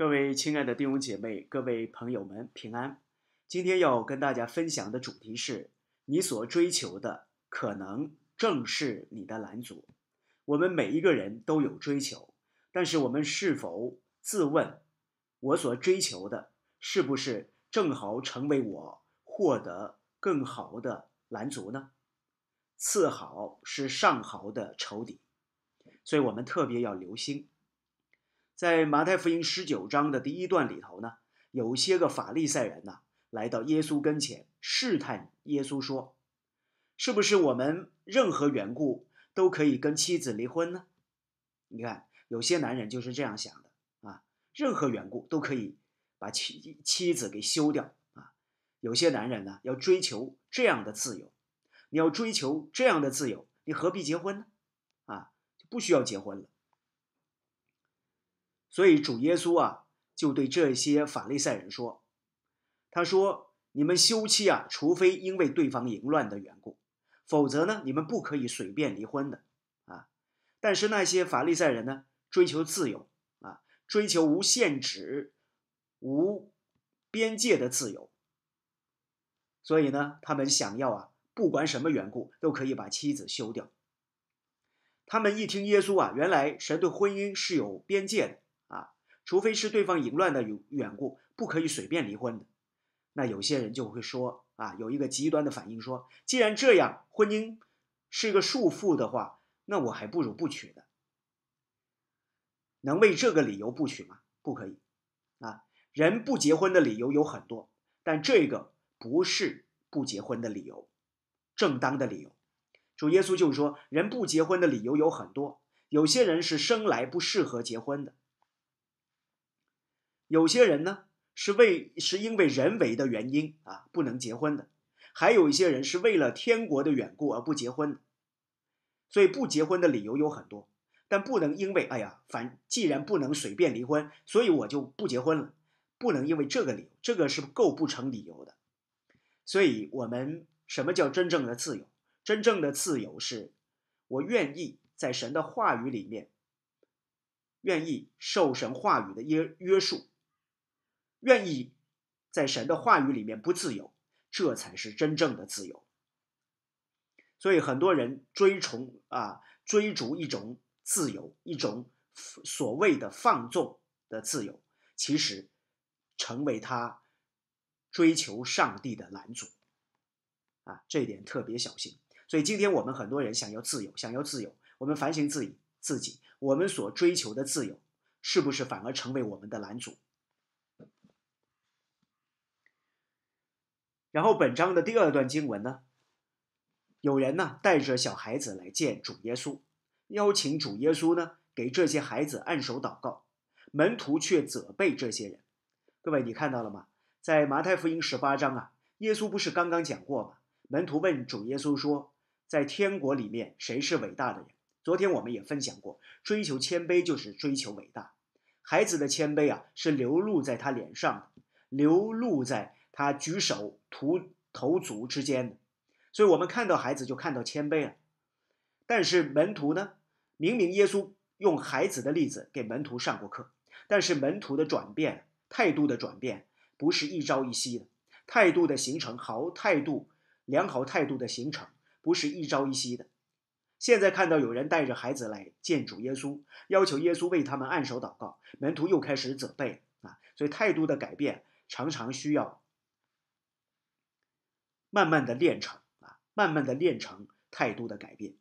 各位亲爱的弟兄姐妹，各位朋友们，平安。今天要跟大家分享的主题是：你所追求的，可能正是你的拦阻。我们每一个人都有追求，但是我们是否自问，我所追求的，是不是正好成为我获得更好的拦阻呢？次好是上好的仇敌，所以我们特别要留心。在马太福音十九章的第一段里头呢，有些个法利赛人呐，来到耶稣跟前试探耶稣说：“是不是我们任何缘故都可以跟妻子离婚呢？”你看，有些男人就是这样想的啊，任何缘故都可以把妻妻子给休掉啊。有些男人呢，要追求这样的自由，你要追求这样的自由，你何必结婚呢？啊，不需要结婚了。所以主耶稣啊，就对这些法利赛人说：“他说，你们休妻啊，除非因为对方淫乱的缘故，否则呢，你们不可以随便离婚的啊。但是那些法利赛人呢，追求自由啊，追求无限制、无边界的自由，所以呢，他们想要啊，不管什么缘故都可以把妻子休掉。他们一听耶稣啊，原来神对婚姻是有边界的。”除非是对方淫乱的有缘故，不可以随便离婚的。那有些人就会说啊，有一个极端的反应，说既然这样，婚姻是一个束缚的话，那我还不如不娶的。能为这个理由不娶吗？不可以。啊，人不结婚的理由有很多，但这个不是不结婚的理由，正当的理由。主耶稣就说，人不结婚的理由有很多，有些人是生来不适合结婚的。有些人呢是为是因为人为的原因啊不能结婚的，还有一些人是为了天国的缘故而不结婚的，所以不结婚的理由有很多，但不能因为哎呀反既然不能随便离婚，所以我就不结婚了，不能因为这个理由，这个是构不成理由的。所以，我们什么叫真正的自由？真正的自由是，我愿意在神的话语里面，愿意受神话语的约约束。愿意在神的话语里面不自由，这才是真正的自由。所以很多人追崇啊，追逐一种自由，一种所谓的放纵的自由，其实成为他追求上帝的拦阻啊，这一点特别小心。所以今天我们很多人想要自由，想要自由，我们反省自己，自己我们所追求的自由，是不是反而成为我们的拦阻？然后本章的第二段经文呢，有人呢带着小孩子来见主耶稣，邀请主耶稣呢给这些孩子按手祷告，门徒却责备这些人。各位你看到了吗？在马太福音十八章啊，耶稣不是刚刚讲过吗？门徒问主耶稣说，在天国里面谁是伟大的人？昨天我们也分享过，追求谦卑就是追求伟大。孩子的谦卑啊，是流露在他脸上的，流露在。他举手、投头足之间，的，所以我们看到孩子就看到谦卑了。但是门徒呢？明明耶稣用孩子的例子给门徒上过课，但是门徒的转变、态度的转变不是一朝一夕的。态度的形成，好态度、良好态度的形成不是一朝一夕的。现在看到有人带着孩子来见主耶稣，要求耶稣为他们按手祷告，门徒又开始责备啊！所以态度的改变常常需要。慢慢的练成啊，慢慢的练成态度的改变。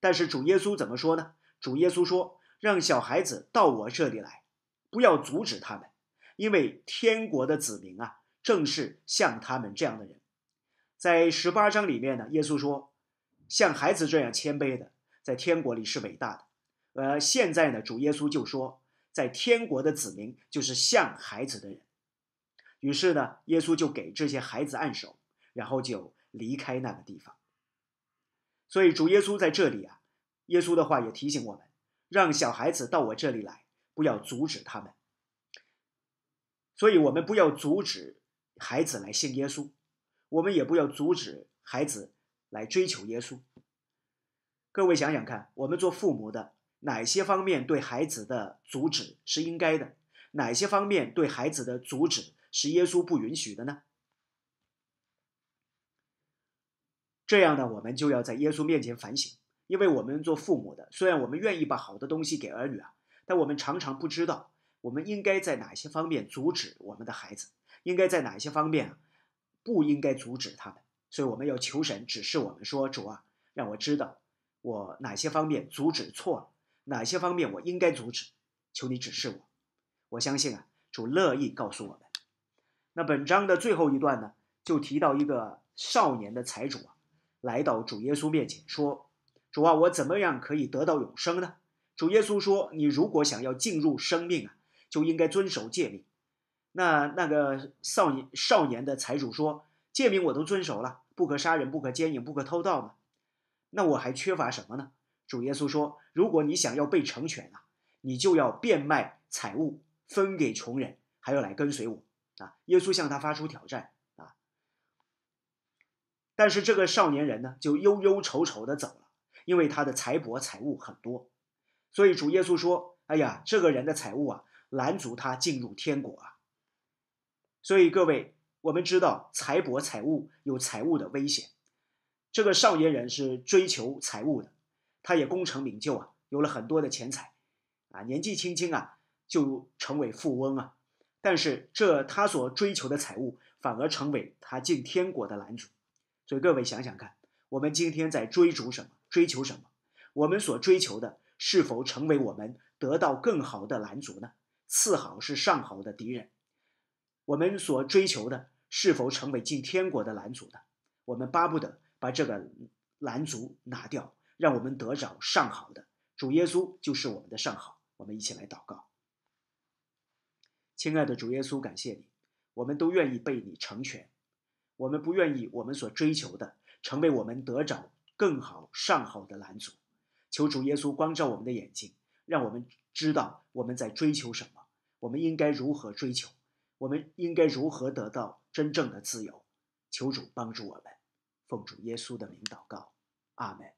但是主耶稣怎么说呢？主耶稣说：“让小孩子到我这里来，不要阻止他们，因为天国的子民啊，正是像他们这样的人。”在十八章里面呢，耶稣说：“像孩子这样谦卑的，在天国里是伟大的。”呃，现在呢，主耶稣就说：“在天国的子民就是像孩子的人。”于是呢，耶稣就给这些孩子按手。然后就离开那个地方。所以主耶稣在这里啊，耶稣的话也提醒我们：让小孩子到我这里来，不要阻止他们。所以，我们不要阻止孩子来信耶稣，我们也不要阻止孩子来追求耶稣。各位想想看，我们做父母的哪些方面对孩子的阻止是应该的？哪些方面对孩子的阻止是耶稣不允许的呢？这样呢，我们就要在耶稣面前反省，因为我们做父母的，虽然我们愿意把好的东西给儿女啊，但我们常常不知道，我们应该在哪些方面阻止我们的孩子，应该在哪些方面啊，不应该阻止他们。所以我们要求神指示我们说：“主啊，让我知道，我哪些方面阻止错了，哪些方面我应该阻止，求你指示我。”我相信啊，主乐意告诉我们。那本章的最后一段呢，就提到一个少年的财主啊。来到主耶稣面前说：“主啊，我怎么样可以得到永生呢？”主耶稣说：“你如果想要进入生命啊，就应该遵守诫命。”那那个少年少年的财主说：“诫命我都遵守了，不可杀人，不可奸淫，不可偷盗嘛。那我还缺乏什么呢？”主耶稣说：“如果你想要被成全啊，你就要变卖财物，分给穷人，还要来跟随我。”啊，耶稣向他发出挑战。但是这个少年人呢，就忧忧愁愁的走了，因为他的财帛财物很多，所以主耶稣说：“哎呀，这个人的财物啊，拦阻他进入天国啊。”所以各位，我们知道财帛财物有财物的危险。这个少年人是追求财物的，他也功成名就啊，有了很多的钱财啊，年纪轻轻啊就成为富翁啊。但是这他所追求的财物，反而成为他进天国的拦阻。所以各位想想看，我们今天在追逐什么？追求什么？我们所追求的是否成为我们得到更好的拦阻呢？次好是上好的敌人。我们所追求的是否成为进天国的拦阻呢？我们巴不得把这个拦阻拿掉，让我们得着上好的主耶稣，就是我们的上好。我们一起来祷告，亲爱的主耶稣，感谢你，我们都愿意被你成全。我们不愿意我们所追求的成为我们得着更好、上好的拦阻。求主耶稣光照我们的眼睛，让我们知道我们在追求什么，我们应该如何追求，我们应该如何得到真正的自由。求主帮助我们，奉主耶稣的名祷告，阿门。